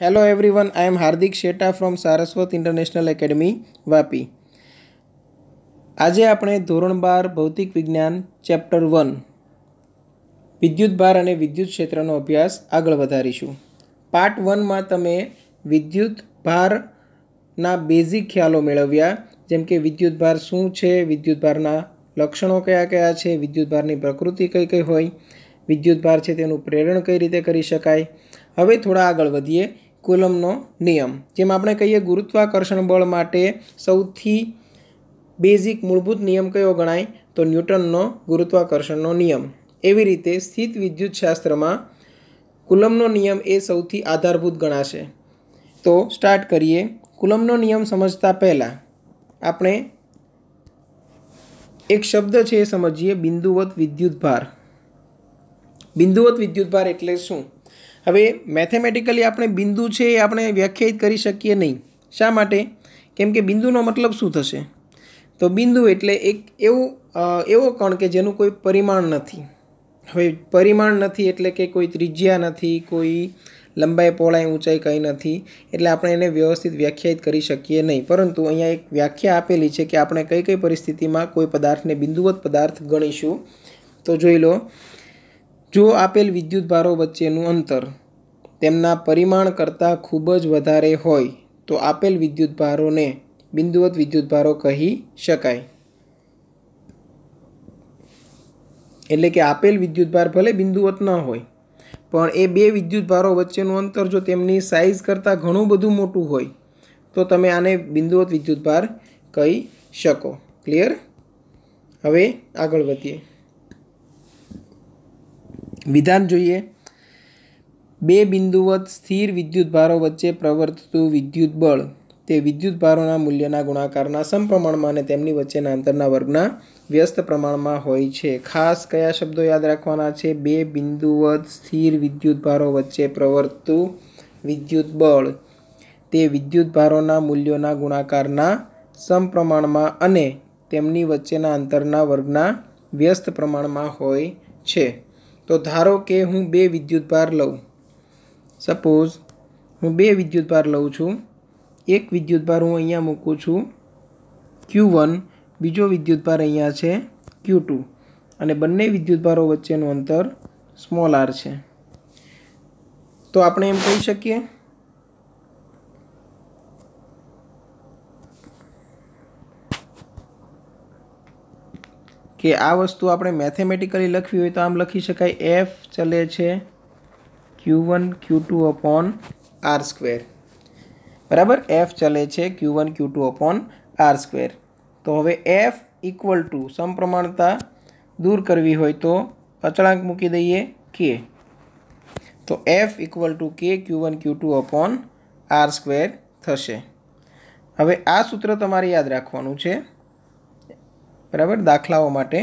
Hello everyone I am Hardik Sheta from Saraswat international academy Vapi આજે આપણે ધોરણ બાર ભૌતિક વિજ્ઞાન ચેપ્ટર વન વિદ્યુતભાર અને વિદ્યુત ક્ષેત્રનો અભ્યાસ આગળ વધારીશું પાર્ટ વનમાં તમે વિદ્યુત ભારના બેઝિક ખ્યાલો મેળવ્યા જેમ કે વિદ્યુતભાર શું છે વિદ્યુતભારના લક્ષણો કયા કયા છે વિદ્યુતભારની પ્રકૃતિ કઈ કઈ હોય વિદ્યુતભાર છે તેનું પ્રેરણ કઈ રીતે કરી શકાય હવે થોડા આગળ વધીએ કુલમનો નિયમ જેમ આપણે કહીએ ગુરુત્વાકર્ષણ બળ માટે સૌથી બેઝિક મૂળભૂત નિયમ કયો ગણાય તો ન્યૂટનનો ગુરુત્વાકર્ષણનો નિયમ એવી રીતે સ્થિત વિદ્યુતશાસ્ત્રમાં કુલમનો નિયમ એ સૌથી આધારભૂત ગણાશે તો સ્ટાર્ટ કરીએ કુલમનો નિયમ સમજતા પહેલાં આપણે એક શબ્દ છે એ સમજીએ બિંદુવત વિદ્યુત ભાર બિંદુવત વિદ્યુત ભાર એટલે શું હવે મેથેમેટિકલી આપણે બિંદુ છે એ આપણે વ્યાખ્યાયિત કરી શકીએ નહીં શા માટે કેમ કે બિંદુનો મતલબ શું થશે તો બિંદુ એટલે એક એવું એવો કણ કે જેનું કોઈ પરિમાણ નથી હવે પરિમાણ નથી એટલે કે કોઈ ત્રિજ્યા નથી કોઈ લંબાઈ પહોળાઈ ઊંચાઈ કંઈ નથી એટલે આપણે એને વ્યવસ્થિત વ્યાખ્યાયિત કરી શકીએ નહીં પરંતુ અહીંયા એક વ્યાખ્યા આપેલી છે કે આપણે કઈ કઈ પરિસ્થિતિમાં કોઈ પદાર્થને બિંદુવત પદાર્થ ગણીશું તો જોઈ લો જો આપેલ વિદ્યુતભારો વચ્ચેનું અંતર તેમના પરિમાણ કરતાં ખૂબ જ વધારે હોય તો આપેલ વિદ્યુતભારોને બિંદુવત વિદ્યુતભારો કહી શકાય એટલે કે આપેલ વિદ્યુતભાર ભલે બિંદુવત ન હોય પણ એ બે વિદ્યુતભારો વચ્ચેનું અંતર જો તેમની સાઇઝ કરતાં ઘણું બધું મોટું હોય તો તમે આને બિંદુવત વિદ્યુતભાર કહી શકો ક્લિયર હવે આગળ વધીએ વિધાન જોઈએ બે બિંદુવત સ્થિર વિદ્યુતભારો વચ્ચે પ્રવર્તતું વિદ્યુત બળ તે વિદ્યુતભારોના મૂલ્યના ગુણાકારના સમપ્રમાણમાં અને તેમની વચ્ચેના અંતરના વર્ગના વ્યસ્ત પ્રમાણમાં હોય છે ખાસ કયા શબ્દો યાદ રાખવાના છે બે બિંદુવત સ્થિર વિદ્યુતભારો વચ્ચે પ્રવર્તતું વિદ્યુત બળ તે વિદ્યુતભારોના મૂલ્યોના ગુણાકારના સમપ્રમાણમાં અને તેમની વચ્ચેના અંતરના વર્ગના વ્યસ્ત પ્રમાણમાં હોય છે તો ધારો કે હું બે વિદ્યુતભાર લઉં સપોઝ હું બે વિદ્યુતભાર લઉં છું એક વિદ્યુતભાર હું અહીંયા મૂકું છું ક્યુ વન બીજો વિદ્યુતભાર અહીંયા છે ક્યુ ટુ અને બંને વિદ્યુતભારો વચ્ચેનું અંતર સ્મોલ આર છે તો આપણે એમ કહી શકીએ કે આ વસ્તુ આપણે મેથેમેટિકલી લખવી હોય તો આમ લખી શકાય એફ ચલે છે Q one Q two upon R square બરાબર એફ ચલે છે Q one Q two upon R square તો હવે એફ ઇક્વલ ટુ સમપ્રમાણતા દૂર કરવી હોય તો અચળાંક મૂકી દઈએ કે તો F equal to K Q one Q two upon R square થશે હવે આ સૂત્ર તમારે યાદ રાખવાનું છે બરાબર દાખલાઓ માટે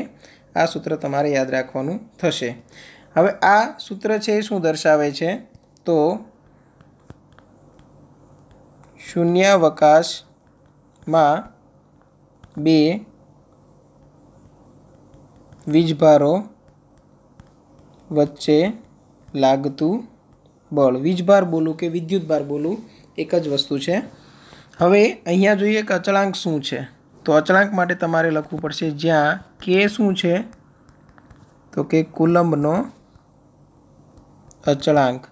આ સૂત્ર તમારે યાદ રાખવાનું થશે હવે આ સૂત્ર છે એ શું દર્શાવે છે તો શૂન્યાવકાશમાં બે વીજભારો વચ્ચે લાગતું બળ વીજભાર બોલું કે વિદ્યુતભાર બોલું એક જ વસ્તુ છે હવે અહીંયા જોઈએ કે અચળાંક શું છે તો અચળાંક માટે તમારે લખવું પડશે જ્યાં કે શું છે તો કે કુલંબનો અચળાંક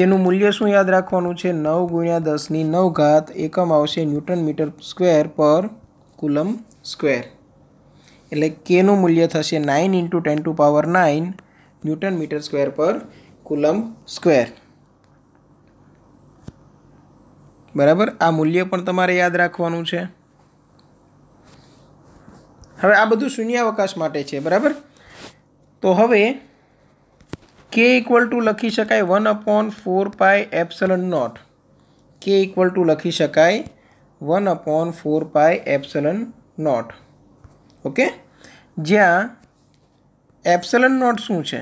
તેનું મૂલ્ય શું યાદ રાખવાનું છે નવ ગુણ્યા દસની નવ ઘાત એકમ આવશે newton metre square per coulomb square એટલે કેનું મૂલ્ય થશે nine into ten to power nine newton metre square per coulomb square બરાબર આ મૂલ્ય પણ તમારે યાદ રાખવાનું છે હવે આ બધું શૂન્યાવકાશ માટે છે બરાબર તો હવે કે ઇક્વલ ટુ લખી શકાય one upon four pi epsilon nought K equal to લખી શકાય one upon four pi epsilon nought okay જ્યાં એપ્સલન નોટ શું છે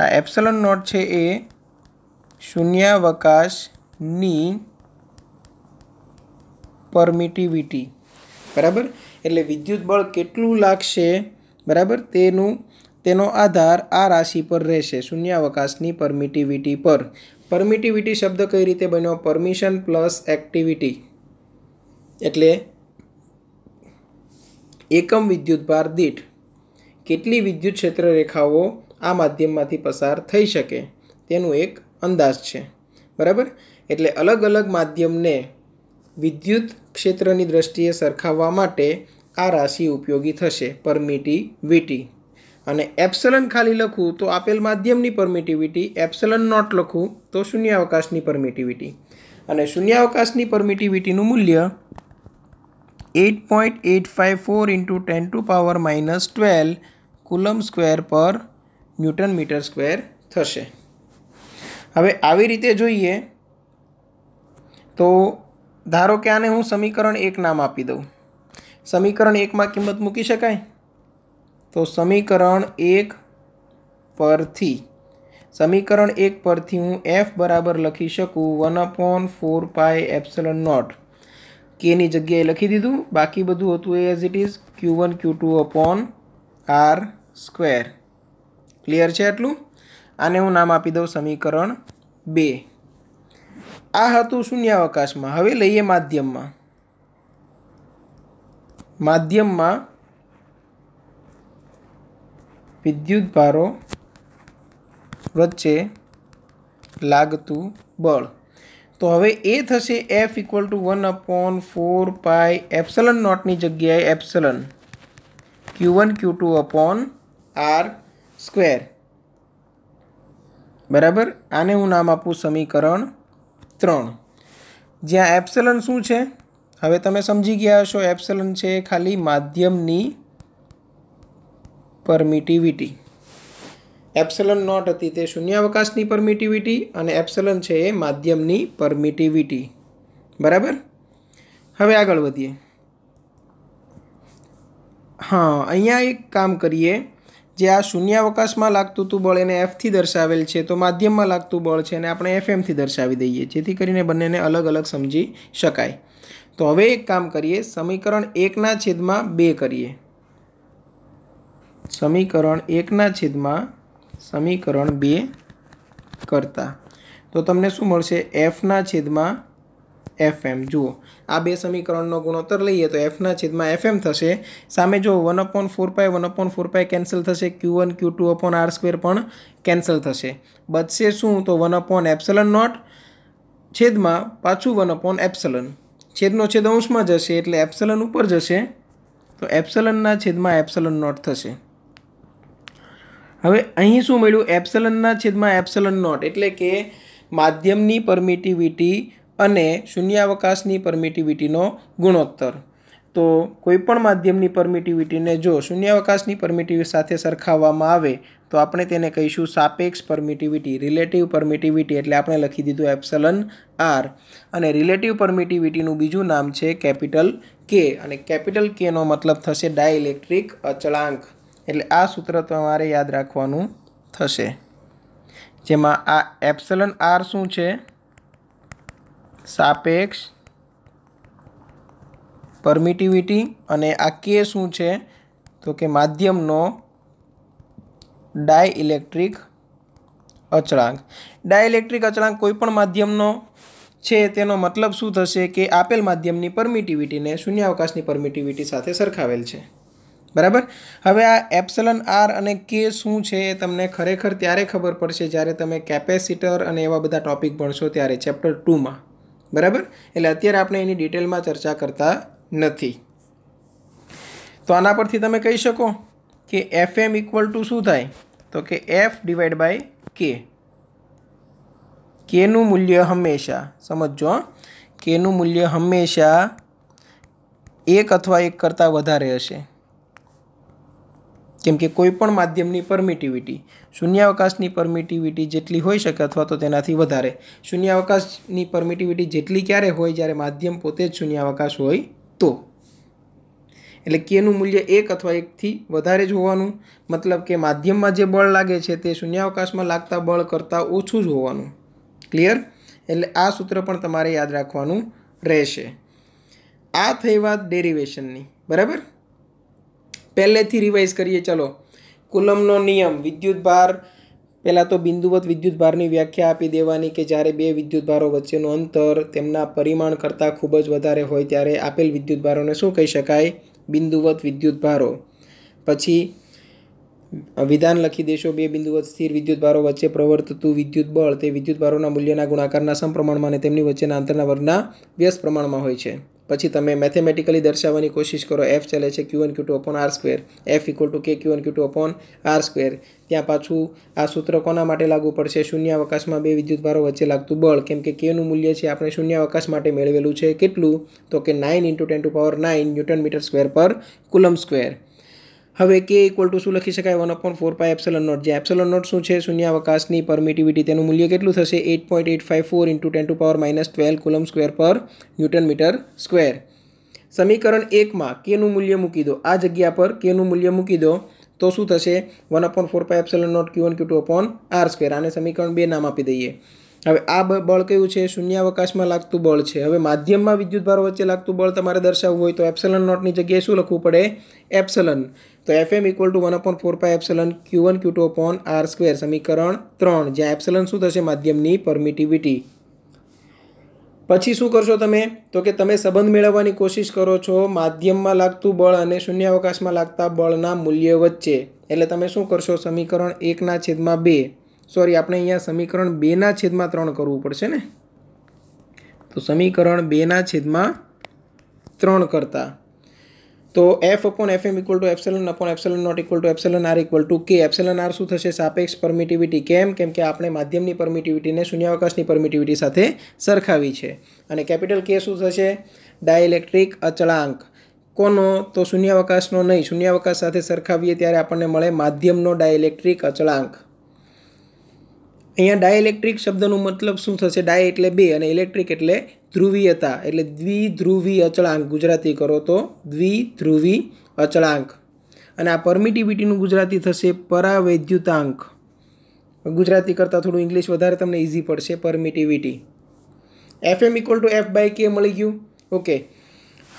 આ એપ્સલન નોટ છે એ શૂન્યાવકાશની પરમિટિવિટી બરાબર એટલે વિદ્યુત બળ કેટલું લાગશે બરાબર તેનું તેનો આધાર આ રાશિ પર રહેશે શૂન્યાવકાશની પરમિટિવિટી પર પરમિટિવિટી શબ્દ કઈ રીતે બન્યો પરમિશન પ્લસ એક્ટિવિટી એટલે એકમ વિદ્યુત ભાર દીઠ કેટલી વિદ્યુત ક્ષેત્ર રેખાઓ આ માધ્યમમાંથી પસાર થઈ શકે તેનું એક અંદાજ છે બરાબર એટલે અલગ અલગ માધ્યમને વિદ્યુત ક્ષેત્રની દ્રષ્ટિએ સરખાવવા માટે આ રાશિ ઉપયોગી થશે પરમિટી વિટી અને એપ્સલન ખાલી લખું તો આપેલ માધ્યમની પરમિટિવિટી એપ્સલન નોટ લખું તો શૂન્યાવકાશની પરમિટિવિટી અને શૂન્યાવકાશની પરમિટિવિટીનું મૂલ્ય eight point eight five four into ten to power minus twelve coulomb square per newton metre square થશે હવે આવી રીતે જોઈએ તો ધારો કે આને હું સમીકરણ એક નામ આપી દઉં સમીકરણ એકમાં કિંમત મૂકી શકાય તો સમીકરણ એક પરથી સમીકરણ એક પરથી હું એફ બરાબર લખી શકું one upon four pi epsilon nought કેની જગ્યાએ લખી દીધું બાકી બધું હતું એ as it is Q one Q two upon R square clear છે એટલું આને હું નામ આપી દઉં સમીકરણ બે આ હતું શૂન્યાવકાશમાં હવે લઈએ માધ્યમમાં માધ્યમમાં વિદ્યુત ભારો વચ્ચે લાગતું બળ તો હવે એ થશે F equal to one upon four pi epsilon નોટની જગ્યાએ epsilon Q one Q two upon R square બરાબર આને હું નામ આપું સમીકરણ ત્રણ જ્યાં એપ્સલન શું છે હવે તમે સમજી ગયા હશો એપ્સલન છે ખાલી માધ્યમની પરમિટિવિટી એપ્સલન નોટ હતી તે શૂન્યાવકાશની પરમિટિવિટી અને એપ્સલન છે એ માધ્યમની પરમિટિવિટી બરાબર હવે આગળ વધીએ હા અહીંયા એક કામ કરીએ જે આ શૂન્યાવકાશમાં લાગતું હતું બળ એને એફથી દર્શાવેલ છે તો માધ્યમમાં લાગતું બળ છે અને આપણે એફએમથી દર્શાવી દઈએ જેથી કરીને બંનેને અલગ અલગ સમજી શકાય તો હવે એક કામ કરીએ સમીકરણ એકના છેદમાં બે કરીએ સમીકરણ એકના છેદમાં સમીકરણ બે કરતા તો તમને શું મળશે એફના છેદમાં એફ એમ જુઓ આ બે સમીકરણનો ગુણોત્તર લઈએ તો એફના છેદમાં એફ એમ થશે સામે જો one upon four pi one upon four pi cancel થશે Q one Q two upon R square પણ કેન્સલ થશે બચશે શું તો વન અપોન એપ્સલન નોટ છેદમાં પાછું વન અપોન એપ્સલન છેદનો છેદ અંશમાં જશે એટલે એપ્સલન ઉપર જશે તો એપ્સલનના છેદમાં એપ્સલન નોટ થશે હવે અહીં શું મળ્યું એપ્સલનના છેદમાં એપ્સલન નોટ એટલે કે માધ્યમની પરમિટિવિટી અને શૂન્યાવકાશની પરમિટિવિટીનો ગુણોત્તર તો કોઈપણ માધ્યમની પરમિટિવિટીને જો શૂન્યાવકાશની પરમિટિવિટી સાથે સરખાવવામાં આવે તો આપણે તેને કહીશું સાપેક્ષ પરમિટિવિટી રિલેટિવ પરમિટિવિટી એટલે આપણે લખી દીધું એપ્સલન આર અને રિલેટિવ પરમિટિવિટીનું બીજું નામ છે કેપિટલ કે અને કેપિટલ કેનો મતલબ થશે ડાયઇલેક્ટ્રિક અચળાંક એટલે આ સૂત્ર તમારે યાદ રાખવાનું થશે જેમાં આ એપ્સલન આર શું છે સાપેક્ષ પરમિટિવિટી અને આ કે શું છે તો કે માધ્યમનો ડાયઇલેક્ટ્રિક અચળાંક ડાયઇલેક્ટ્રિક અચળાંક કોઈપણ માધ્યમનો છે તેનો મતલબ શું થશે કે આપેલ માધ્યમની પરમિટિવિટીને શૂન્યાવકાશની પરમિટિવિટી સાથે સરખાવેલ છે બરાબર હવે આ એપ્સલન આર અને કે શું છે એ તમને ખરેખર ત્યારે ખબર પડશે જ્યારે તમે કેપેસિટર અને એવા બધા ટોપિક ભણશો ત્યારે ચેપ્ટર ટુમાં બરાબર એટલે અત્યારે આપણે એની ડિટેલમાં ચર્ચા કરતા નથી તો આના પરથી તમે કહી શકો કે એફ એમ ઇક્વલ ટુ શું થાય તો કે એફ ડિવાઈડ બાય કે કેનું મૂલ્ય હંમેશા સમજો કેનું મૂલ્ય હંમેશા એક અથવા એક કરતાં વધારે હશે કેમ કે કોઈપણ માધ્યમની પરમિટિવિટી શૂન્યાવકાશની પરમિટિવિટી જેટલી હોઈ શકે અથવા તો તેનાથી વધારે શૂન્યાવકાશની પરમિટિવિટી જેટલી ક્યારે હોય જ્યારે માધ્યમ પોતે જ શૂન્યાવકાશ હોય તો એટલે કેનું મૂલ્ય એક અથવા એકથી વધારે જ હોવાનું મતલબ કે માધ્યમમાં જે બળ લાગે છે તે શૂન્યાવકાશમાં લાગતા બળ કરતાં ઓછું જ હોવાનું ક્લિયર એટલે આ સૂત્ર પણ તમારે યાદ રાખવાનું રહેશે આ થઈ વાત ડેરિવેશનની બરાબર પહેલેથી રિવાઇઝ કરીએ ચલો કુલમનો નિયમ વિદ્યુત ભાર પહેલાં તો બિંદુવત વિદ્યુત ભારની વ્યાખ્યા આપી દેવાની કે જ્યારે બે વિદ્યુત ભારો વચ્ચેનું અંતર તેમના પરિમાણ કરતાં ખૂબ જ વધારે હોય ત્યારે આપેલ વિદ્યુત ભારોને શું કહી શકાય બિંદુવત વિદ્યુત ભારો પછી વિધાન લખી દેશો બે બિંદુવત સ્થિર વિદ્યુત ભારો વચ્ચે પ્રવર્તતું વિદ્યુત બળ તે વિદ્યુત ભારોના મૂલ્યના ગુણાકારના સમપ્રમાણમાં અને તેમની વચ્ચેના અંતરના વર્ગના વ્યસ્ત પ્રમાણમાં હોય છે પછી તમે મેથેમેટિકલી દર્શાવવાની કોશિશ કરો એફ ચાલે છે Q N Q two upon R square F equal to K Q N Q two upon R square ત્યાં પાછું આ સૂત્ર કોના માટે લાગુ પડશે શૂન્યાવકાશમાં બે વિદ્યુતભારો વચ્ચે લાગતું બળ કેમ કે કેનું મૂલ્ય છે આપણે શૂન્યાવકાશ માટે મેળવેલું છે કેટલું તો કે nine into ten to power nine newton metre square per coulomb square હવે કે ઇક્વલ ટુ શું લખી શકાય one upon four pi epsilon nought જે એપ્સલન નોટ શું છે શૂન્યાવકાશની પરમિટિવિટી તેનું મૂલ્ય કેટલું થશે eight point eight five four into ten to power minus twelve coulomb square per newton metre square સમીકરણ એકમાં કેનું મૂલ્ય મૂકી દો આ જગ્યા પર કેનું મૂલ્ય મૂકી દો તો શું થશે one upon four pi epsilon nought Q one Q two upon R square આને સમીકરણ બે નામ આપી દઈએ હવે આ બળ કયું છે શૂન્યાવકાશમાં લાગતું બળ છે હવે માધ્યમમાં વિદ્યુત વિદ્યુતભારો વચ્ચે લાગતું બળ તમારે દર્શાવવું હોય તો એપ્સલન નોટની જગ્યાએ શું લખવું પડે એપ્સલન તો F M equal to one upon four pi epsilon Q one Q two upon R square સમીકરણ ત્રણ જ્યાં એપ્સલન શું થશે માધ્યમની પરમિટિવિટી પછી શું કરશો તમે તો કે તમે સંબંધ મેળવવાની કોશિશ કરો છો માધ્યમમાં લાગતું બળ અને શૂન્યાવકાશમાં લાગતા બળના મૂલ્ય વચ્ચે એટલે તમે શું કરશો સમીકરણ એકના છેદમાં બે સોરી આપણે અહીંયા સમીકરણ બેના છેદમાં ત્રણ કરવું પડશે ને તો સમીકરણ બેના છેદમાં ત્રણ કરતા તો F upon F M equal to epsilon upon epsilon nought equal to epsilon R equal to K epsilon R શું થશે સાપેક્ષ પરમિટિવિટી કેમ કેમ કે આપણે માધ્યમની પરમિટિવિટીને શૂન્યાવકાશની પરમિટિવિટી સાથે સરખાવી છે અને કેપિટલ કે શું થશે ડાયલેક્ટ્રિક અચળાંક કોનો તો શૂન્યાવકાશનો નહીં શૂન્યાવકાશ સાથે સરખાવીએ ત્યારે આપણને મળે માધ્યમનો ડાયલેક્ટ્રિક અચળાંક અહીંયા ડાયઇલેક્ટ્રિક શબ્દનો મતલબ શું થશે ડાય એટલે બે અને ઇલેક્ટ્રિક એટલે ધ્રુવીયતા એટલે દ્વિધ્રુવી અચળાંક ગુજરાતી કરો તો દ્વિધ્રુવી અચળાંક અને આ પરમિટિવિટીનું ગુજરાતી થશે પરાવૈદ્યુતાંક ગુજરાતી કરતાં થોડું ઇંગ્લિશ વધારે તમને ઇઝી પડશે permittivity F M equal to F by K મળી ગયું ઓકે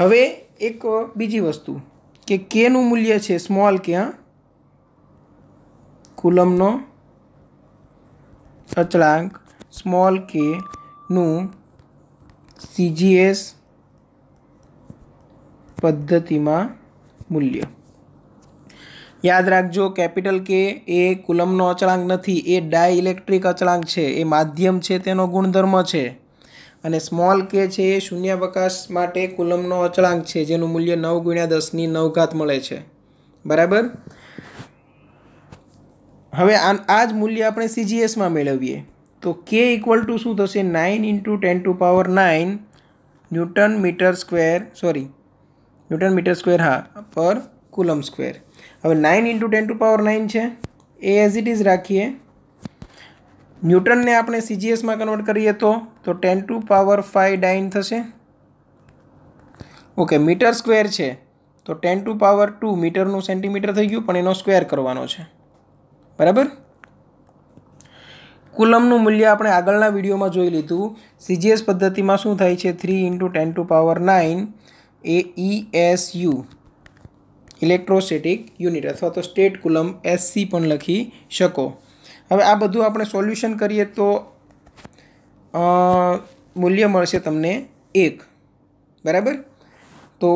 હવે એક બીજી વસ્તુ કે કેનું મૂલ્ય છે સ્મોલ કે હા કુલમનો અચળાંક સ્મોલ કે નું સીજીએસ પદ્ધતિમાં મૂલ્ય યાદ રાખજો કેપિટલ કે એ કુલમનો અચળાંક નથી એ ડાયઇલેક્ટ્રિક અચળાંક છે એ માધ્યમ છે તેનો ગુણધર્મ છે અને સ્મોલ કે છે એ શૂન્યાવકાશ માટે કુલમનો અચળાંક છે જેનું મૂલ્ય નવ ગુણ્યા દસની નવઘાત મળે છે બરાબર હવે આ જ મૂલ્ય આપણે સીજીએસમાં મેળવીએ તો કે ઇક્વલ ટુ શું થશે nine into ten to power nine newton metre square sorry newton metre square હા પર કુલમ સ્ક્વેર હવે nine into ten to power nine છે એ એઝ ઇટ ઇઝ રાખીએ ન્યૂટનને આપણે સીજીએસમાં કન્વર્ટ કરીએ તો તો ten to power five dyne થશે ઓકે મીટર સ્ક્વેર છે તો ટેન ટુ પાવર ટુ મીટરનું સેન્ટીમીટર થઈ ગયું પણ એનો સ્ક્વેર કરવાનો છે બરાબર કુલમનું મૂલ્ય આપણે આગળના વિડીયોમાં જોઈ લીધું સીજીએસ પદ્ધતિમાં શું થાય છે three into ten to power nine એ યુ ઇલેક્ટ્રોસ્ટેટિક યુનિટ અથવા તો સ્ટેટ કુલમ એસસી પણ લખી શકો હવે આ બધું આપણે સોલ્યુશન કરીએ તો મૂલ્ય મળશે તમને એક બરાબર તો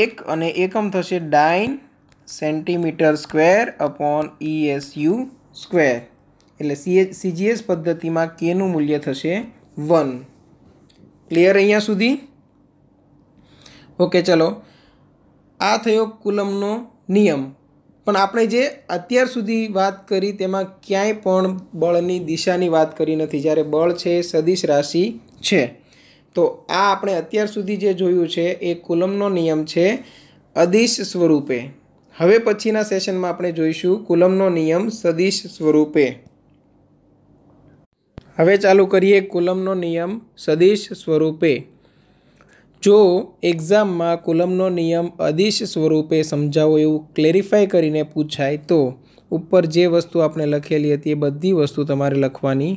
એક અને એકમ થશે dyne centimetre square upon ESU square એટલે સીજીએસ પદ્ધતિમાં કેનું મૂલ્ય થશે વન ક્લિયર અહીંયા સુધી ઓકે ચલો આ થયો કુલમનો નિયમ પણ આપણે જે અત્યાર સુધી વાત કરી તેમાં ક્યાંય પણ બળની દિશાની વાત કરી નથી જ્યારે બળ છે સદિશ રાશિ છે તો આ આપણે અત્યાર સુધી જે જોયું છે એ કુલમનો નિયમ છે અદિશ સ્વરૂપે હવે પછીના સેશનમાં આપણે જોઈશું કુલમનો નિયમ સદિશ સ્વરૂપે હવે ચાલુ કરીએ કુલમનો નિયમ સદિશ સ્વરૂપે જો એક્ઝામમાં કુલમનો નિયમ અદિશ સ્વરૂપે સમજાવો એવું ક્લેરિફાય કરીને પૂછાય તો ઉપર જે વસ્તુ આપણે લખેલી હતી એ બધી વસ્તુ તમારે લખવાની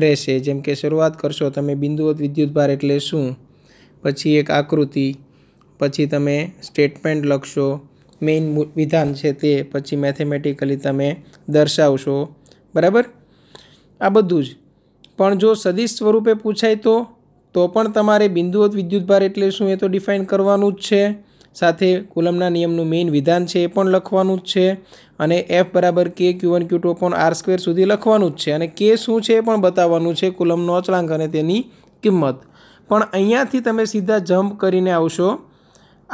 રહેશે જેમ કે શરૂઆત કરશો તમે બિંદુવત વિદ્યુતભાર એટલે શું પછી એક આકૃતિ પછી તમે સ્ટેટમેન્ટ લખશો મેઇન વિધાન છે તે પછી મેથેમેટિકલી તમે દર્શાવશો બરાબર આ બધું જ પણ જો સદિશ સ્વરૂપે પૂછાય તો તો પણ તમારે બિંદુવત વિદ્યુતભાર એટલે શું એ તો ડિફાઇન કરવાનું જ છે સાથે કુલમના નિયમનું મેઇન વિધાન છે એ પણ લખવાનું જ છે અને એફ બરાબર કે ક્યુ વન ક્યુ ટુ પણ આર સ્ક્વેર સુધી લખવાનું જ છે અને કે શું છે એ પણ બતાવવાનું છે કુલમનો અચળાંક અને તેની કિંમત પણ અહીંયાથી તમે સીધા જમ્પ કરીને આવશો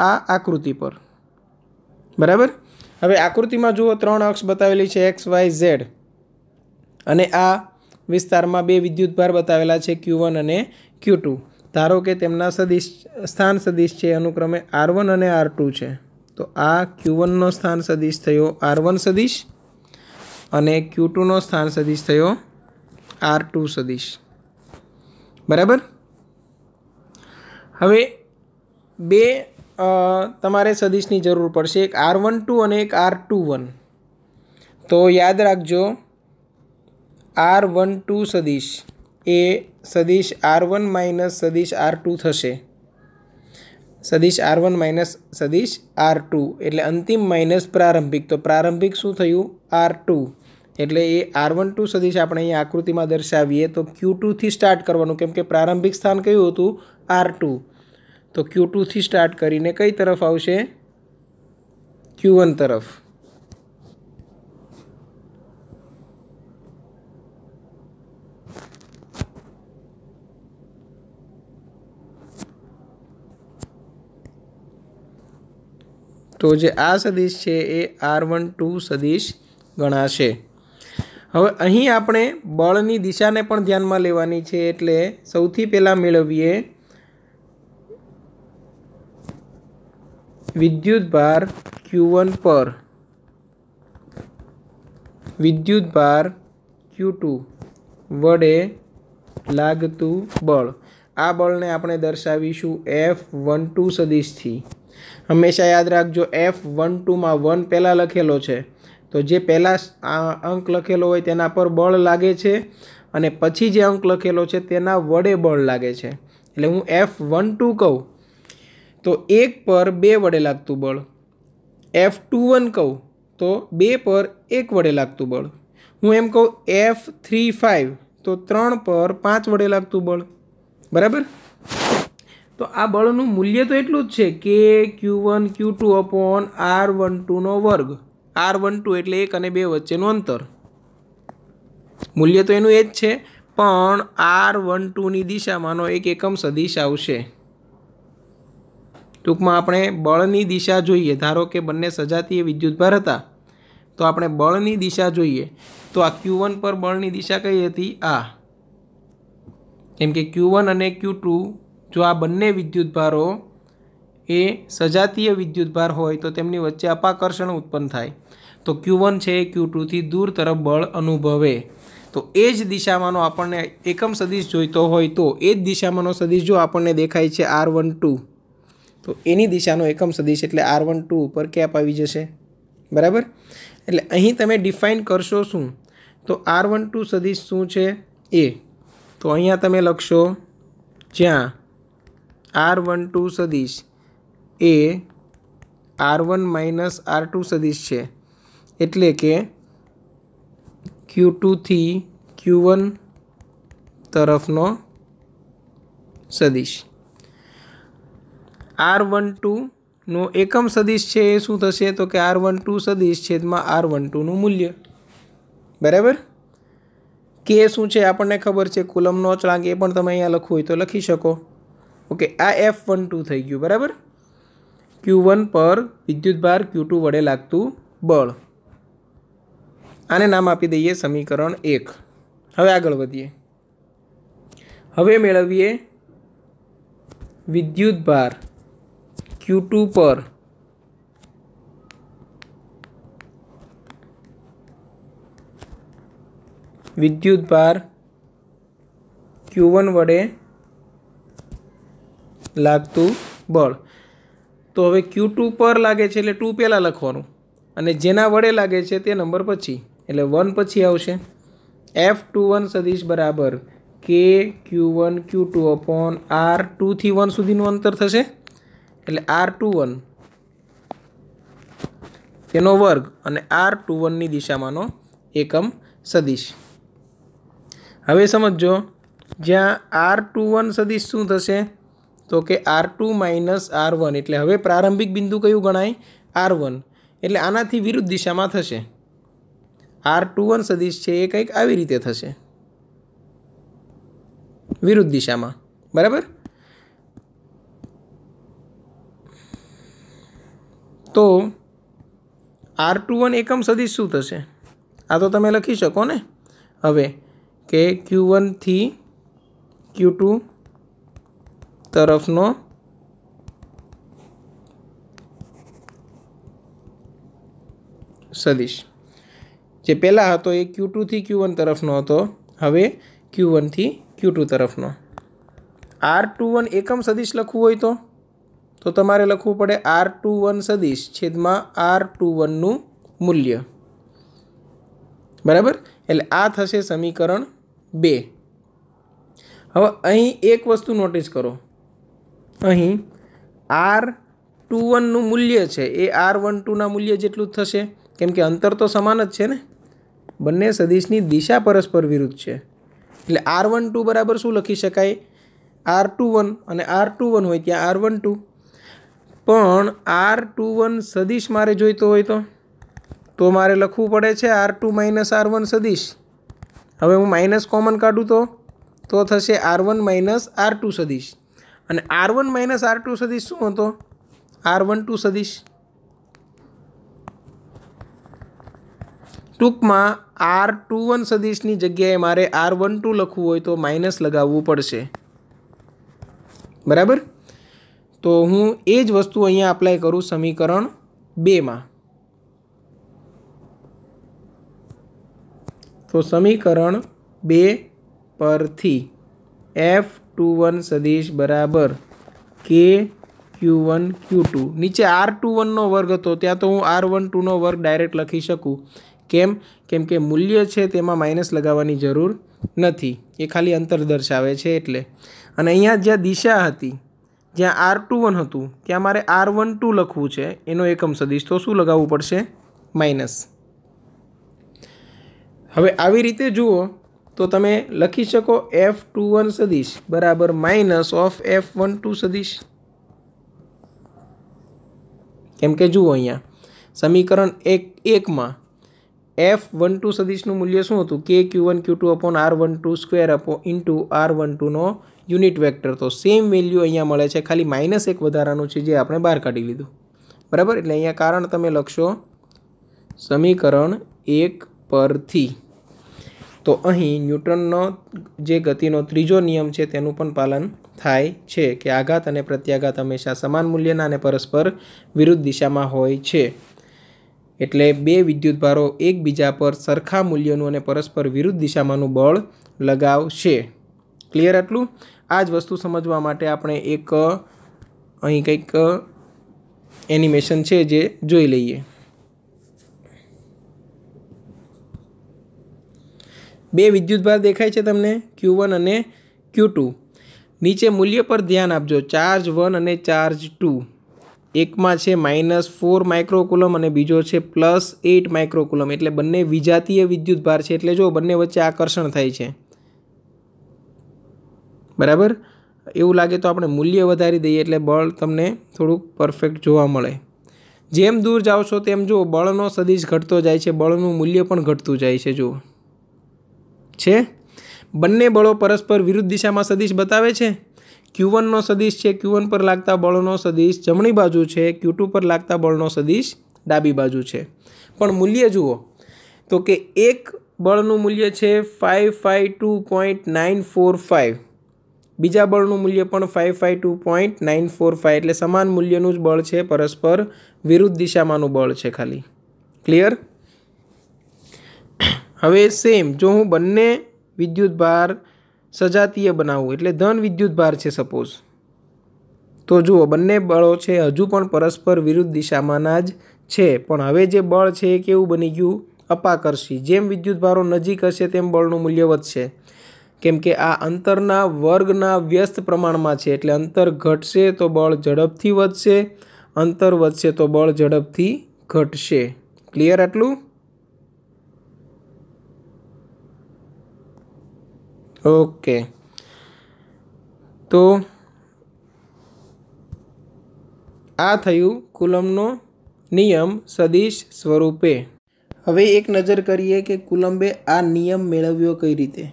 આ આકૃતિ પર બરાબર હવે આકૃતિમાં જુઓ ત્રણ અક્ષ બતાવેલી છે એક્સ વાય ઝેડ અને આ વિસ્તારમાં બે વિદ્યુતભાર બતાવેલા છે ક્યુ અને ક્યુ ધારો કે તેમના સદિશ સ્થાન સદિશ છે અનુક્રમે આર વન અને આર ટુ છે તો આ ક્યુ વનનો સ્થાન સદિશ થયો આર સદિશ અને ક્યુ ટુનો સ્થાન સદિશ થયો આર ટુ સદિશ બરાબર હવે બે તમારે સદિશની જરૂર પડશે એક આર વન ટુ અને એક આર ટુ વન તો યાદ રાખજો આર વન ટુ સદિશ એ સદિશ આર વન માઇનસ સદિશ આર ટુ થશે સદિશ આર વન માઇનસ સદિશ આર ટુ એટલે અંતિમ માઇનસ પ્રારંભિક તો પ્રારંભિક શું થયું આર ટુ એટલે એ આર વન ટુ સદિશ આપણે અહીં આકૃતિમાં દર્શાવીએ તો ક્યુ ટુથી સ્ટાર્ટ કરવાનું કેમ કે પ્રારંભિક સ્થાન કયું હતું આર ટુ તો ક્યુ ટુથી સ્ટાર્ટ કરીને કઈ તરફ આવશે ક્યુ વન તરફ તો જે આ સદિશ છે એ આર વન ટુ સદિશ ગણાશે હવે અહીં આપણે બળની દિશાને પણ ધ્યાનમાં લેવાની છે એટલે સૌથી પહેલાં મેળવીએ વિદ્યુત ભાર વન પર વિદ્યુતભાર ક્યુ ટુ વડે લાગતું બળ આ બળને આપણે દર્શાવીશું એફ વન ટુ સદીશથી હંમેશા યાદ રાખજો એફ વન ટુમાં વન પહેલાં લખેલો છે તો જે પહેલાં અંક લખેલો હોય તેના પર બળ લાગે છે અને પછી જે અંક લખેલો છે તેના વડે બળ લાગે છે એટલે હું એફ વન ટુ કહું તો એક પર બે વડે લાગતું બળ એફ ટુ વન કહું તો બે પર એક વડે લાગતું બળ હું એમ કહું એફ થ્રી ફાઇવ તો ત્રણ પર પાંચ વડે લાગતું બળ બરાબર તો આ બળનું મૂલ્ય તો એટલું જ છે કે Q one Q two upon R one ટુનો વર્ગ આર વન ટુ એટલે એક અને બે વચ્ચેનું અંતર મૂલ્ય તો એનું એ જ છે પણ આર વન ટુની દિશામાંનો એક એકમ સદિશ આવશે ટૂંકમાં આપણે બળની દિશા જોઈએ ધારો કે બંને સજાતીય વિદ્યુતભાર હતા તો આપણે બળની દિશા જોઈએ તો આ ક્યુ પર બળની દિશા કઈ હતી આ કેમ કે ક્યુ અને ક્યુ જો આ બંને વિદ્યુતભારો એ સજાતીય વિદ્યુતભાર હોય તો તેમની વચ્ચે અપાકર્ષણ ઉત્પન્ન થાય તો ક્યુ છે એ ક્યુ દૂર તરફ બળ અનુભવે તો એ જ દિશામાંનો આપણને એકમ સદીશ જોઈતો હોય તો એ જ દિશામાંનો સદીશ જો આપણને દેખાય છે આર વન ટુ તો એની દિશાનો એકમ સદિશ એટલે આર વન ટુ ઉપર કેપ આવી જશે બરાબર એટલે અહીં તમે ડિફાઇન કરશો શું તો આર વન ટુ સદીશ શું છે એ તો અહીંયા તમે લખશો જ્યાં આર વન ટુ સદિશ એ R one minus R two સદિશ છે એટલે કે ક્યુ ટુથી ક્યુ વન તરફનો સદિશ આર વન ટુનો એકમ સદીશ છે એ શું થશે તો કે આર વન ટુ સદીશ છેદમાં આર વન ટુનું મૂલ્ય બરાબર કે શું છે આપણને ખબર છે કુલમનો અચળાંક એ પણ તમે અહીંયા લખવું હોય તો લખી શકો ઓકે આ એફ વન ટુ થઈ ગયું બરાબર ક્યુ વન પર વિદ્યુતભાર ક્યુ ટુ વડે લાગતું બળ આને નામ આપી દઈએ સમીકરણ એક હવે આગળ વધીએ હવે મેળવીએ વિદ્યુતભાર ક્યુ પર વિદ્યુત ભાર વન વડે લાગતું બળ તો હવે ક્યુ પર લાગે છે એટલે ટુ પહેલાં લખવાનું અને જેના વડે લાગે છે તે નંબર પછી એટલે વન પછી આવશે એફ ટુ વન સદીશ બરાબર કે Q one Q two upon R ટુથી વન સુધીનું અંતર થશે એટલે આર ટુ વન તેનો વર્ગ અને આર ટુ વનની દિશામાંનો એકમ સદીશ હવે સમજો જ્યાં આર ટુ વન સદીશ શું થશે તો કે R two minus R one એટલે હવે પ્રારંભિક બિંદુ કયું ગણાય આર વન એટલે આનાથી વિરુદ્ધ દિશામાં થશે આર ટુ વન સદીશ છે એ કંઈક આવી રીતે થશે વિરુદ્ધ દિશામાં બરાબર તો આર ટુ વન એકમ સદીશ શું થશે આ તો તમે લખી શકો ને હવે કે ક્યુ વનથી ક્યુ ટુ તરફનો સદીશ જે પહેલાં હતો એ ક્યુ ટુથી ક્યુ વન તરફનો હતો હવે ક્યુ વનથી ક્યુ ટુ તરફનો આર ટુ વન એકમ સદીશ લખવું હોય તો તો તમારે લખવું પડે આર ટુ વન સદીશ છેદમાં આર ટુ વનનું મૂલ્ય બરાબર એટલે આ થશે સમીકરણ બે હવે અહીં એક વસ્તુ નોટિસ કરો અહીં આર ટુ વનનું મૂલ્ય છે એ આર વન ટુના મૂલ્ય જેટલું જ થશે કેમ કે અંતર તો સમાન જ છે ને બંને સદીશની દિશા પરસ્પર વિરુદ્ધ છે એટલે આર વન ટુ બરાબર શું લખી શકાય આર ટુ વન અને આર ટુ વન હોય ત્યાં આર વન ટુ પણ આર ટુ વન સદીશ મારે જોઈતો હોય તો તો મારે લખવું પડે છે R two minus R one સદીશ હવે હું માઇનસ કોમન કાઢું તો તો થશે R one minus R two સદીશ અને R one minus R two સદીશ શું હતો આર વન ટુ સદીશ ટૂંકમાં આર ટુ વન સદીશની જગ્યાએ મારે આર વન ટુ લખવું હોય તો માઇનસ લગાવવું પડશે બરાબર તો હું એ જ વસ્તુ અહીંયા અપ્લાય કરું સમીકરણ બેમાં તો સમીકરણ બે પરથી એફ ટુ વન સદીશ બરાબર કે ક્યુ વન ક્યુ ટુ નીચે આર ટુ વનનો વર્ગ હતો ત્યાં તો હું આર વન ટુનો વર્ગ ડાયરેક્ટ લખી શકું કેમ કેમ કે મૂલ્ય છે તેમાં માઇનસ લગાવવાની જરૂર નથી એ ખાલી અંતર દર્શાવે છે એટલે અને અહીંયા જ્યાં દિશા હતી જ્યાં આર ટુ વન હતું ત્યાં મારે આર વન ટુ લખવું છે એનો એકમ સદીશ તો શું લગાવવું પડશે માઇનસ હવે આવી રીતે જુઓ તો તમે લખી શકો એફ ટુ વન સદીશ બરાબર minus of F one two સદીશ કેમ કે જુઓ અહીંયા સમીકરણ એક એકમાં એફ વન ટુ સદીશનું મૂલ્ય શું હતું કે Q one Q two upon R one two square અપો ઇન્ટુ આર વન ટુનો યુનિટ વેક્ટર તો સેમ વેલ્યુ અહીંયા મળે છે ખાલી માઇનસ એક વધારાનું છે જે આપણે બહાર કાઢી લીધું બરાબર એટલે અહીંયા કારણ તમે લખશો સમીકરણ એક પરથી તો અહીં ન્યૂટનનો જે ગતિનો ત્રીજો નિયમ છે તેનું પણ પાલન થાય છે કે આઘાત અને પ્રત્યાઘાત હંમેશા સમાન મૂલ્યના અને પરસ્પર વિરુદ્ધ દિશામાં હોય છે એટલે બે વિદ્યુતભારો એકબીજા પર સરખા મૂલ્યનું અને પરસ્પર વિરુદ્ધ દિશામાંનું બળ લગાવશે ક્લિયર આટલું આ જ વસ્તુ સમજવા માટે આપણે એક અહીં કંઈક એનિમેશન છે જે જોઈ લઈએ બે વિદ્યુતભાર દેખાય છે તમને ક્યુ વન અને ક્યુ ટુ નીચે મૂલ્ય પર ધ્યાન આપજો ચાર્જ વન અને ચાર્જ ટુ એકમાં છે માઇનસ ફોર માઇક્રોકુલમ અને બીજો છે પ્લસ એટ માઇક્રોકુલમ એટલે બંને વિજાતીય વિદ્યુતભાર છે એટલે જો બંને વચ્ચે આકર્ષણ થાય છે બરાબર એવું લાગે તો આપણે મૂલ્ય વધારી દઈએ એટલે બળ તમને થોડુંક પરફેક્ટ જોવા મળે જેમ દૂર જાઓ છો તેમ જુઓ બળનો સદીશ ઘટતો જાય છે બળનું મૂલ્ય પણ ઘટતું જાય છે જુઓ છે બંને બળો પરસ્પર વિરુદ્ધ દિશામાં સદીશ બતાવે છે ક્યુ વનનો સદીશ છે ક્યુવન પર લાગતા બળનો સદીશ જમણી બાજુ છે ક્યુ ટુ પર લાગતા બળનો સદીશ ડાબી બાજુ છે પણ મૂલ્ય જુઓ તો કે એક બળનું મૂલ્ય છે five five two point nine four five બીજા બળનું મૂલ્ય પણ five five two point nine four five એટલે સમાન મૂલ્યનું જ બળ છે પરસ્પર વિરુદ્ધ દિશામાંનું બળ છે ખાલી ક્લિયર હવે સેમ જો હું બંને વિદ્યુત ભાર સજાતીય બનાવું એટલે ધન વિદ્યુત ભાર છે સપોઝ તો જુઓ બંને બળો છે હજુ પણ પરસ્પર વિરુદ્ધ દિશામાંના જ છે પણ હવે જે બળ છે એ કેવું બની ગયું અપાકર્ષી જેમ વિદ્યુત ભારો નજીક હશે તેમ બળનું મૂલ્ય વધશે કેમ કે આ અંતરના વર્ગના વ્યસ્ત પ્રમાણમાં છે એટલે અંતર ઘટશે તો બળ ઝડપથી વધશે અંતર વધશે તો બળ ઝડપથી ઘટશે ક્લિયર આટલું ઓકે તો આ થયું કુલમનો નિયમ સદીશ સ્વરૂપે હવે એક નજર કરીએ કે કુલંબે આ નિયમ મેળવ્યો કઈ રીતે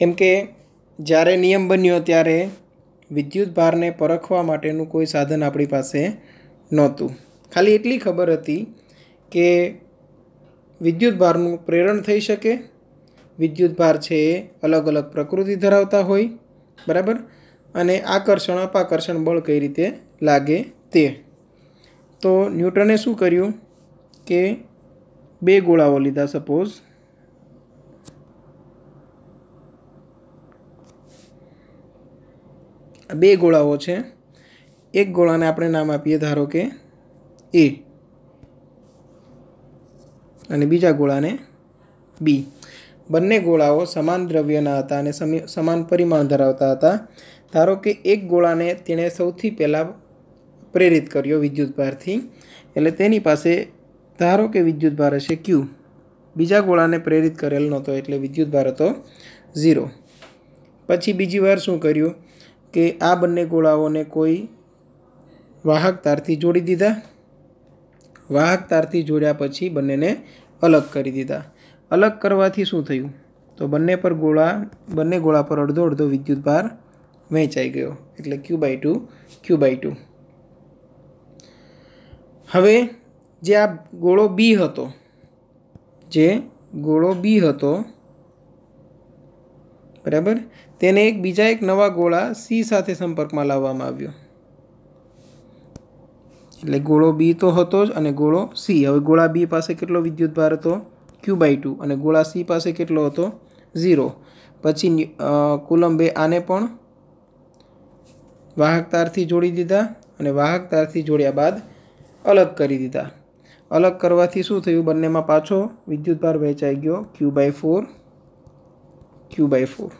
કેમકે જ્યારે નિયમ બન્યો ત્યારે વિદ્યુત ભારને પરખવા માટેનું કોઈ સાધન આપણી પાસે નહોતું ખાલી એટલી ખબર હતી કે વિદ્યુત ભારનું પ્રેરણ થઈ શકે વિદ્યુત ભાર છે એ અલગ અલગ પ્રકૃતિ ધરાવતા હોય બરાબર અને આકર્ષણ અપાકર્ષણ બળ કઈ રીતે લાગે તે તો ન્યૂટને શું કર્યું કે બે ગોળાઓ લીધા સપોઝ બે ગોળાઓ છે એક ગોળાને આપણે નામ આપીએ ધારો કે એ અને બીજા ગોળાને બી બંને ગોળાઓ સમાન દ્રવ્યના હતા અને સમાન પરિમાણ ધરાવતા હતા ધારો કે એક ગોળાને તેણે સૌથી પહેલાં પ્રેરિત કર્યો વિદ્યુતભારથી એટલે તેની પાસે ધારો કે વિદ્યુતભાર હશે ક્યુ બીજા ગોળાને પ્રેરિત કરેલ નહોતો એટલે વિદ્યુતભાર હતો ઝીરો પછી બીજી વાર શું કર્યું કે આ બંને ગોળાઓને કોઈ વાહક તારથી જોડી દીધા વાહક તારથી જોડ્યા પછી બંનેને અલગ કરી દીધા અલગ કરવાથી શું થયું તો બંને પર ગોળા બંને ગોળા પર અડધો અડધો વિદ્યુત ભાર વહેંચાઈ ગયો એટલે Q by two Q by two હવે જે આ ગોળો બી હતો જે ગોળો બી હતો બરાબર તેને એક બીજા એક નવા ગોળા સી સાથે સંપર્કમાં લાવવામાં આવ્યો એટલે ગોળો બી તો હતો જ અને ગોળો સી હવે ગોળા બી પાસે કેટલો વિદ્યુત ભાર હતો ક્યુ બાય ટુ અને ગોળા સી પાસે કેટલો હતો ઝીરો પછી કુલંબે આને પણ વાહક તારથી જોડી દીધા અને વાહક તારથી જોડ્યા બાદ અલગ કરી દીધા અલગ કરવાથી શું થયું બંનેમાં પાછો વિદ્યુત ભાર વહેંચાઈ ગયો Q by four Q by four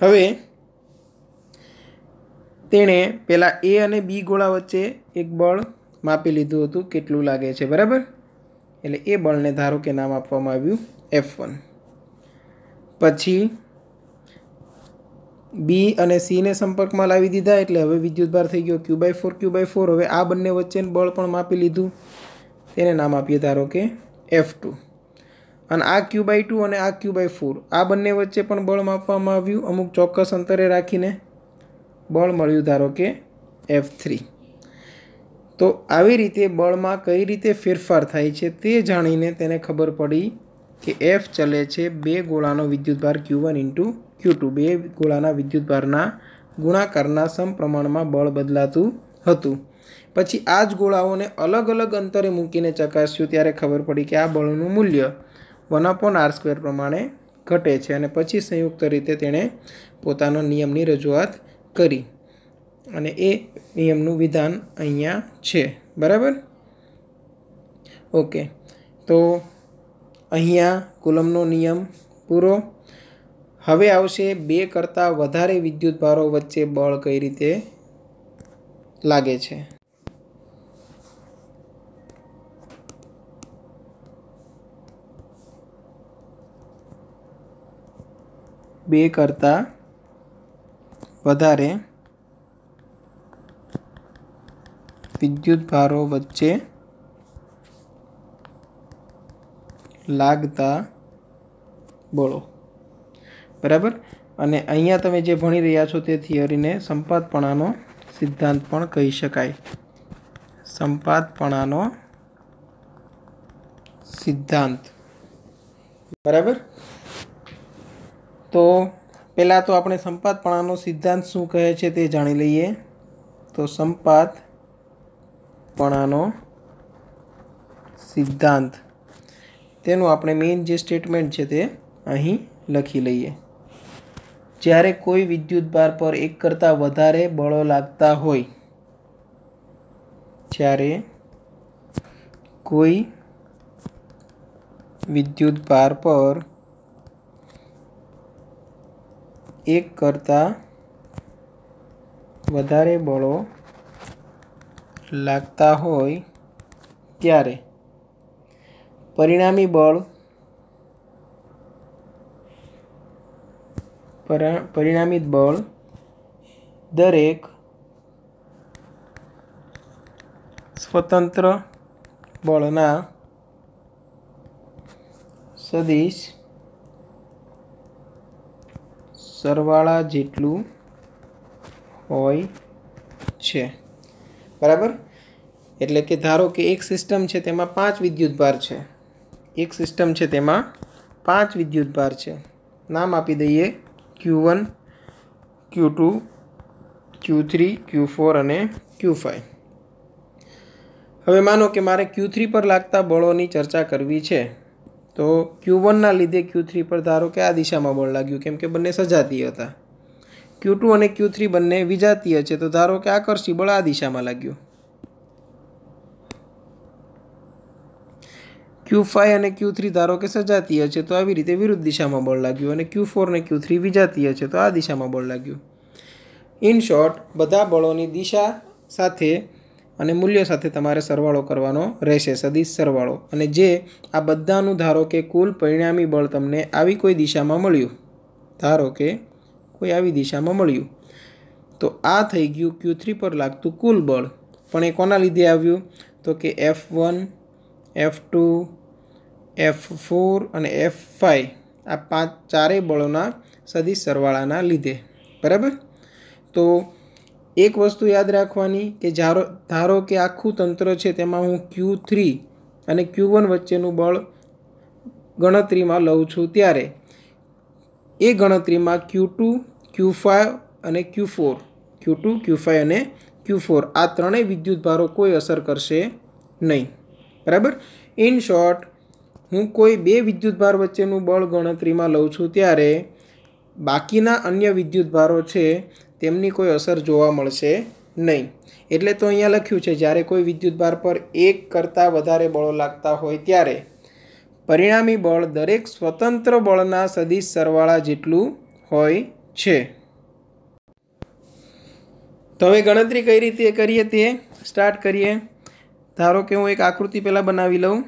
હવે તેણે પહેલાં એ અને બી ગોળા વચ્ચે એક બળ માપી લીધું હતું કેટલું લાગે છે બરાબર એટલે એ બળને ધારો કે નામ આપવામાં આવ્યું એફ વન પછી બી અને સીને સંપર્કમાં લાવી દીધા એટલે હવે વિદ્યુતભાર થઈ ગયો Q by four Q by four હવે આ બંને વચ્ચેનું બળ પણ માપી લીધું તેને નામ આપીએ ધારો કે એફ ટુ અને આ ક્યુ બાય ટુ અને આ ક્યુ બાય ફોર આ બંને વચ્ચે પણ બળ માપવામાં આવ્યું અમુક ચોક્કસ અંતરે રાખીને બળ મળ્યું ધારો કે એફ થ્રી તો આવી રીતે બળમાં કઈ રીતે ફેરફાર થાય છે તે જાણીને તેને ખબર પડી કે એફ ચલે છે બે ગોળાનો વિદ્યુતભાર Q one into Q two બે ગોળાના વિદ્યુતભારના ગુણાકારના સમપ્રમાણમાં બળ બદલાતું હતું પછી આ જ ગોળાઓને અલગ અલગ અંતરે મૂકીને ચકાસ્યું ત્યારે ખબર પડી કે આ બળનું મૂલ્ય વન અપોન આર સ્ક્વેર પ્રમાણે ઘટે છે અને પછી સંયુક્ત રીતે તેણે પોતાનો નિયમની રજૂઆત કરી અને એ નિયમનું વિધાન અહીંયા છે બરાબર ઓકે તો અહીંયા કુલમનો નિયમ પૂરો હવે આવશે બે કરતાં વધારે વિદ્યુત ભારો વચ્ચે બળ કઈ રીતે લાગે છે બે કરતાં વધારે વિદ્યુતભારો વચ્ચે લાગતા બળો બરાબર અને અહીંયા તમે જે ભણી રહ્યા છો તે થિયરીને સંપાતપણાનો સિદ્ધાંત પણ કહી શકાય સંપાતપણાનો સિદ્ધાંત બરાબર તો પહેલાં તો આપણે સંપાતપણાનો સિદ્ધાંત શું કહે છે તે જાણી લઈએ તો સંપાતપણાનો સિદ્ધાંત તેનું આપણે મેઇન જે સ્ટેટમેન્ટ છે તે અહીં લખી લઈએ જ્યારે કોઈ વિદ્યુત વિદ્યુતભાર પર એક કરતાં વધારે બળો લાગતા હોય જ્યારે કોઈ વિદ્યુત વિદ્યુતભાર પર એક કરતાં વધારે બળો લાગતા હોય ત્યારે પરિણામી બળ પરિણામિત બળ દરેક સ્વતંત્ર બળના સદીશ સરવાળા જેટલું હોય છે બરાબર એટલે કે ધારો કે એક સિસ્ટમ છે તેમાં પાંચ વિદ્યુતભાર છે એક સિસ્ટમ છે તેમાં પાંચ વિદ્યુતભાર છે નામ આપી દઈએ Q one Q two Q three Q four અને ક્યુ ફાઇવ હવે માનો કે મારે ક્યુ થ્રી પર લાગતા બળોની ચર્ચા કરવી છે તો ક્યુ વનના લીધે ક્યુ થ્રી પર ધારો કે આ દિશામાં બળ લાગ્યું કેમ કે બંને સજાતીય હતા ક્યુ ટુ અને ક્યુ થ્રી બંને વિજાતીય છે તો ધારો કે આકર્ષી બળ આ દિશામાં લાગ્યું ક્યુ ફાઈવ અને ક્યુ થ્રી ધારો કે સજાતીય છે તો આવી રીતે વિરુદ્ધ દિશામાં બળ લાગ્યું અને ક્યુ ફોર અને ક્યુ થ્રી વિજાતીય છે તો આ દિશામાં બળ લાગ્યું ઇન શોર્ટ બધા બળોની દિશા સાથે અને મૂલ્ય સાથે તમારે સરવાળો કરવાનો રહેશે સદીશ સરવાળો અને જે આ બધાનું ધારો કે કુલ પરિણામી બળ તમને આવી કોઈ દિશામાં મળ્યું ધારો કે કોઈ આવી દિશામાં મળ્યું તો આ થઈ ગયું ક્યુ થ્રી પર લાગતું કુલ બળ પણ એ કોના લીધે આવ્યું તો કે F one F two F four અને એફ ફાઇવ આ પાંચ ચારેય બળોના સદી સરવાળાના લીધે બરાબર તો એક વસ્તુ યાદ રાખવાની કે જારો ધારો કે આખું તંત્ર છે તેમાં હું ક્યુ થ્રી અને ક્યુ વન વચ્ચેનું બળ ગણતરીમાં લઉં છું ત્યારે એ ગણતરીમાં ક્યુ ટુ ક્યુ ફાઈવ અને Q four Q two Q five અને ક્યુ ફોર આ ત્રણેય વિદ્યુત ભારો કોઈ અસર કરશે નહીં બરાબર ઇન શોર્ટ હું કોઈ બે વિદ્યુત ભાર વચ્ચેનું બળ ગણતરીમાં લઉં છું ત્યારે બાકીના અન્ય વિદ્યુત ભારો છે તેમની કોઈ અસર જોવા મળશે નહીં એટલે તો અહીંયા લખ્યું છે જ્યારે કોઈ વિદ્યુતભાર પર એક કરતાં વધારે બળો લાગતા હોય ત્યારે પરિણામી બળ દરેક સ્વતંત્ર બળના સદીશ સરવાળા જેટલું હોય છે તો હવે ગણતરી કઈ રીતે કરીએ તે સ્ટાર્ટ કરીએ ધારો કે હું એક આકૃતિ પહેલાં બનાવી લઉં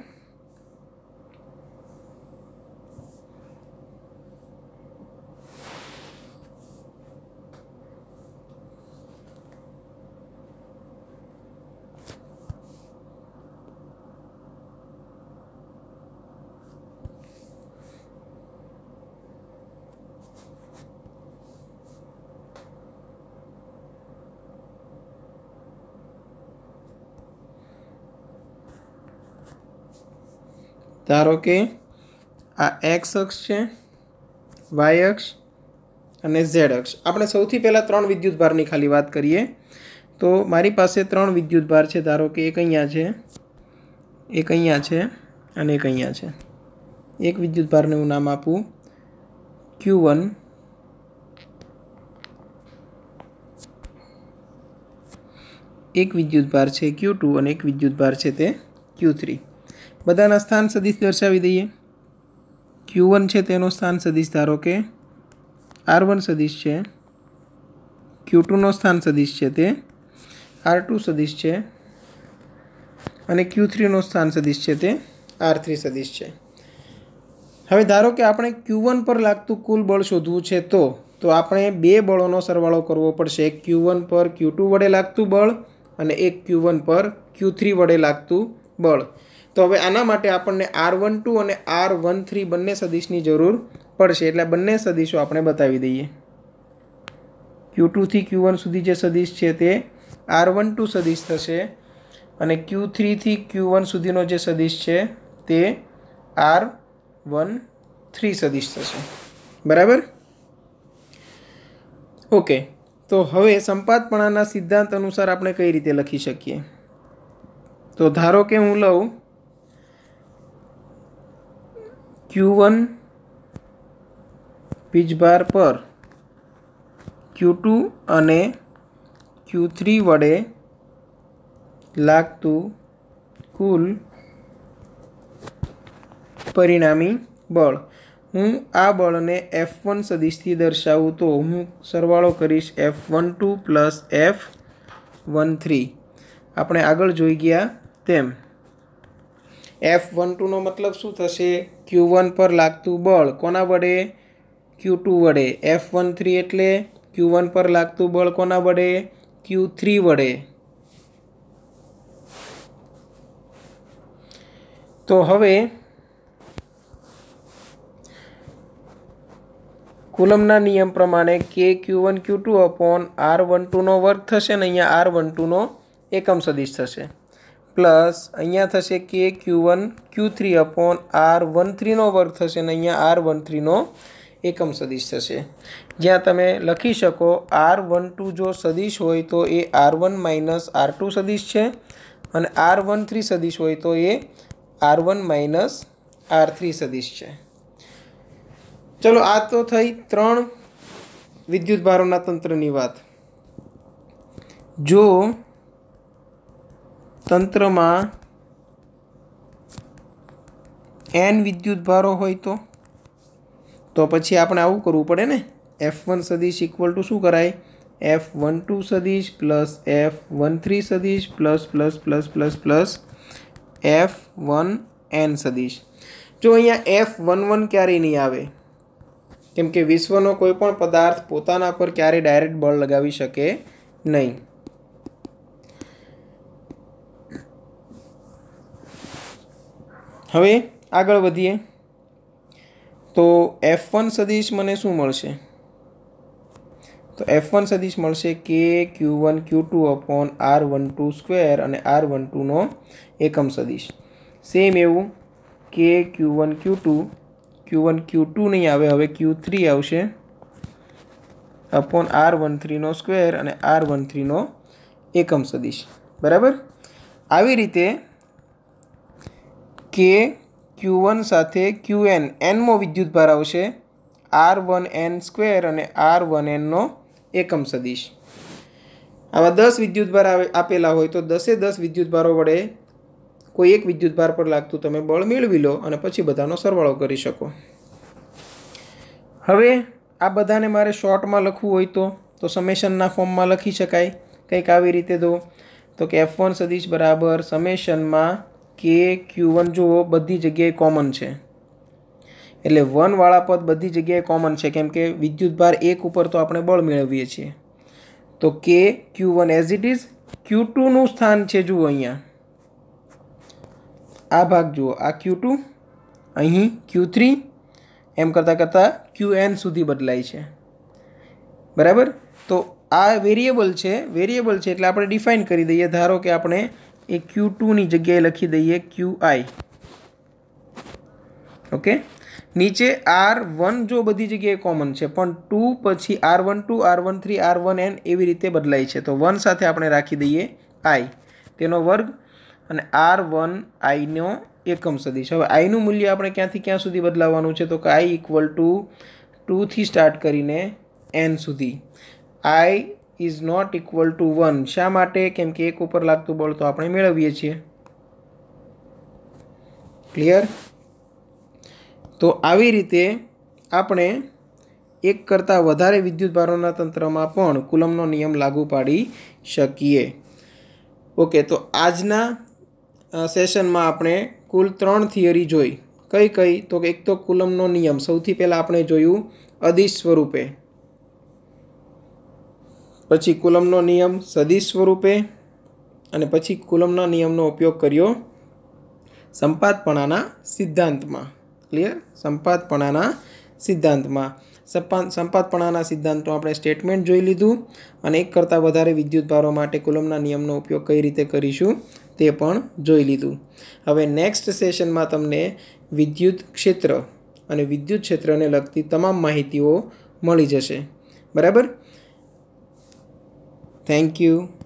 ધારો કે આ એક્સ અક્ષ છે વાય અક્ષ અને ઝેડ અક્ષ આપણે સૌથી પહેલાં ત્રણ વિદ્યુતભારની ખાલી વાત કરીએ તો મારી પાસે ત્રણ વિદ્યુતભાર છે ધારો કે એક અહીંયા છે એક અહીંયા છે અને એક અહીંયા છે એક વિદ્યુતભારને હું નામ આપું ક્યુ વન એક વિદ્યુતભાર છે ક્યુ ટુ અને એક વિદ્યુતભાર છે તે ક્યુ થ્રી બધાના સ્થાન સદીશ દર્શાવી દઈએ ક્યુ વન છે તેનો સ્થાન સદીશ ધારો કે આર વન સદીશ છે ક્યુ ટુનો સ્થાન સદીશ છે તે આર ટુ સદીશ છે અને ક્યુ થ્રીનો સ્થાન સદીશ છે તે આર થ્રી સદીશ છે હવે ધારો કે આપણે ક્યુ વન પર લાગતું કુલ બળ શોધવું છે તો તો આપણે બે બળોનો સરવાળો કરવો પડશે એક ક્યુ વન પર ક્યુ ટુ વડે લાગતું બળ અને એક ક્યુ વન પર ક્યુ થ્રી વડે લાગતું બળ તો હવે આના માટે આપણને આર વન ટુ અને આર વન થ્રી બંને સદીશની જરૂર પડશે એટલે બંને સદીશો આપણે બતાવી દઈએ ક્યુ ટુથી ક્યુ વન સુધી જે સદીશ છે તે આર વન ટુ સદીશ થશે અને ક્યુ થ્રીથી ક્યુ વન સુધીનો જે સદીશ છે તે આર વન થ્રી સદીશ થશે બરાબર ઓકે તો હવે સંપાદપણાના સિદ્ધાંત અનુસાર આપણે કઈ રીતે લખી શકીએ તો ધારો કે હું લઉં ક્યુ વન પિચભાર પર ક્યુ ટુ અને ક્યુ થ્રી વડે લાગતું કુલ પરિણામી બળ હું આ બળને એફ વન સદીશથી દર્શાવું તો હું સરવાળો કરીશ F one two plus F one three આપણે આગળ જોઈ ગયા તેમ એફ વન ટુનો મતલબ શું થશે ક્યુ વન પર લાગતું બળ કોના વડે ક્યુ ટુ વડે એફ વન થ્રી એટલે ક્યુ વન પર લાગતું બળ કોના વડે ક્યુ થ્રી વડે તો હવે કુલમના નિયમ પ્રમાણે કે Q one Q two upon R one ટુનો વર્ગ થશે ને અહીંયા આર વન ટુનો એકમ સદીશ થશે પ્લસ અહીંયા થશે કે Q one Q three upon R one થ્રીનો વર્ગ થશે અને અહીંયા આર વન થ્રીનો એકમ સદીશ થશે જ્યાં તમે લખી શકો આર વન ટુ જો સદીશ હોય તો એ R one minus R two સદીશ છે અને આર વન થ્રી સદીશ હોય તો એ R one minus R three સદીશ છે ચલો આ તો થઈ ત્રણ વિદ્યુત ભારોના તંત્રની વાત જો તંત્રમાં એન વિદ્યુતભારો હોય તો તો પછી આપણે આવું કરવું પડે ને એફ વન સદીશ ઇક્વલ ટુ શું કરાય એફ વન ટુ સદીશ પ્લસ એફ વન થ્રી સદીશ plus plus plus plus plus F one N સદીશ જો અહીંયા એફ વન વન ક્યારેય નહીં આવે કેમ કે વિશ્વનો કોઈપણ પદાર્થ પોતાના પર ક્યારેય ડાયરેક્ટ બળ લગાવી શકે નહીં હવે આગળ વધીએ તો એફ વન સદીશ મને શું મળશે તો એફ વન સદીશ મળશે કે Q one Q two upon R one two square અને આર વન ટુનો એકમ સદીશ સેમ એવું કે Q one Q two Q one Q two નહીં આવે હવે ક્યુ થ્રી આવશે અપોન આર વન થ્રીનો સ્ક્વેર અને આર વન થ્રીનો એકમ સદીશ બરાબર આવી રીતે કે ક્યુ વન સાથે ક્યુ એન એનમો ભાર આવશે આર વન એન સ્ક્વેર અને આર વન એનનો એકમ સદીશ આવા દસ વિદ્યુતભાર આપેલા હોય તો દસે દસ વિદ્યુતભારો વડે કોઈ એક વિદ્યુતભાર પર લાગતું તમે બળ મેળવી લો અને પછી બધાનો સરવાળો કરી શકો હવે આ બધાને મારે શોર્ટમાં લખવું હોય તો તો સમેશનના ફોર્મમાં લખી શકાય કંઈક આવી રીતે દો તો કે એફ વન સદીશ બરાબર સમેશનમાં કે ક્યુ વન જુઓ બધી જગ્યાએ કોમન છે એટલે વનવાળા પદ બધી જગ્યાએ કોમન છે કેમ કે વિદ્યુતભાર એક ઉપર તો આપણે બળ મેળવીએ છીએ તો કે Q one as it is Q ટુનું સ્થાન છે જુઓ અહીંયા આ ભાગ જુઓ આ ક્યુ ટુ અહીં ક્યુ થ્રી એમ કરતાં કરતાં ક્યુ એન સુધી બદલાય છે બરાબર તો આ વેરિયેબલ છે વેરિયેબલ છે એટલે આપણે ડિફાઇન કરી દઈએ ધારો કે આપણે એ ક્યુ ટુની જગ્યાએ લખી દઈએ ક્યુ આઈ ઓકે નીચે આર વન જો બધી જગ્યાએ કોમન છે પણ ટુ પછી R one two R one three R one N એવી રીતે બદલાય છે તો વન સાથે આપણે રાખી દઈએ આઈ તેનો વર્ગ અને આર વન આઈનો એકમ સદીશ હવે આઈનું મૂલ્ય આપણે ક્યાંથી ક્યાં સુધી બદલાવવાનું છે તો કે આઈ ઇક્વલ ટુ ટુથી સ્ટાર્ટ કરીને એન સુધી I is not equal to one શા માટે કેમ કે એક ઉપર લાગતું બળ તો આપણે મેળવીએ છીએ ક્લિયર તો આવી રીતે આપણે એક કરતાં વધારે વિદ્યુતભારોના તંત્રમાં પણ કુલમનો નિયમ લાગુ પાડી શકીએ ઓકે તો આજના સેશનમાં આપણે કુલ ત્રણ થિયરી જોઈ કઈ કઈ તો એક તો કુલમનો નિયમ સૌથી પહેલાં આપણે જોયું અદિશ સ્વરૂપે પછી કુલમનો નિયમ સદીશ સ્વરૂપે અને પછી કુલમના નિયમનો ઉપયોગ કર્યો સંપાતપણાના સિદ્ધાંતમાં ક્લિયર સંપાતપણાના સિદ્ધાંતમાં સંપાત સંપાતપણાના સિદ્ધાંતો આપણે સ્ટેટમેન્ટ જોઈ લીધું અને એક કરતાં વધારે વિદ્યુતભારો માટે કુલમના નિયમનો ઉપયોગ કઈ રીતે કરીશું તે પણ જોઈ લીધું હવે નેક્સ્ટ સેશનમાં તમને વિદ્યુત ક્ષેત્ર અને વિદ્યુત ક્ષેત્રને લગતી તમામ માહિતીઓ મળી જશે બરાબર Thank you.